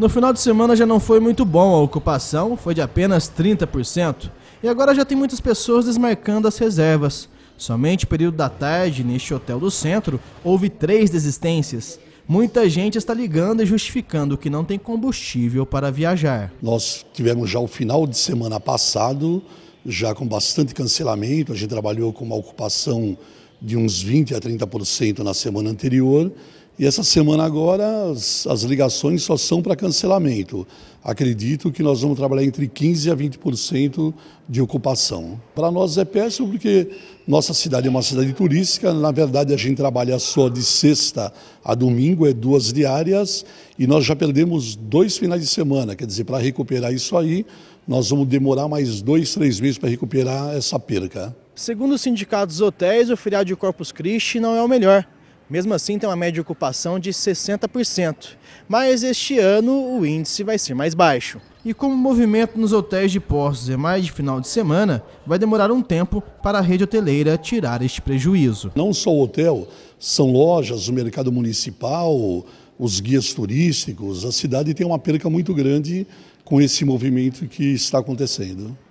No final de semana já não foi muito bom, a ocupação foi de apenas 30%. E agora já tem muitas pessoas desmarcando as reservas. Somente o período da tarde, neste hotel do centro, houve três desistências. Muita gente está ligando e justificando que não tem combustível para viajar. Nós tivemos já o final de semana passado, já com bastante cancelamento, a gente trabalhou com uma ocupação de uns 20% a 30% na semana anterior. E essa semana agora as, as ligações só são para cancelamento. Acredito que nós vamos trabalhar entre 15% a 20% de ocupação. Para nós é péssimo porque nossa cidade é uma cidade turística. Na verdade, a gente trabalha só de sexta a domingo, é duas diárias, e nós já perdemos dois finais de semana. Quer dizer, para recuperar isso aí, nós vamos demorar mais dois, três meses para recuperar essa perca. Segundo os sindicatos dos hotéis, o feriado de Corpus Christi não é o melhor. Mesmo assim, tem uma média de ocupação de 60%. Mas este ano o índice vai ser mais baixo. E como o movimento nos hotéis de postos é mais de final de semana, vai demorar um tempo para a rede hoteleira tirar este prejuízo. Não só o hotel, são lojas, o mercado municipal, os guias turísticos. A cidade tem uma perca muito grande com esse movimento que está acontecendo.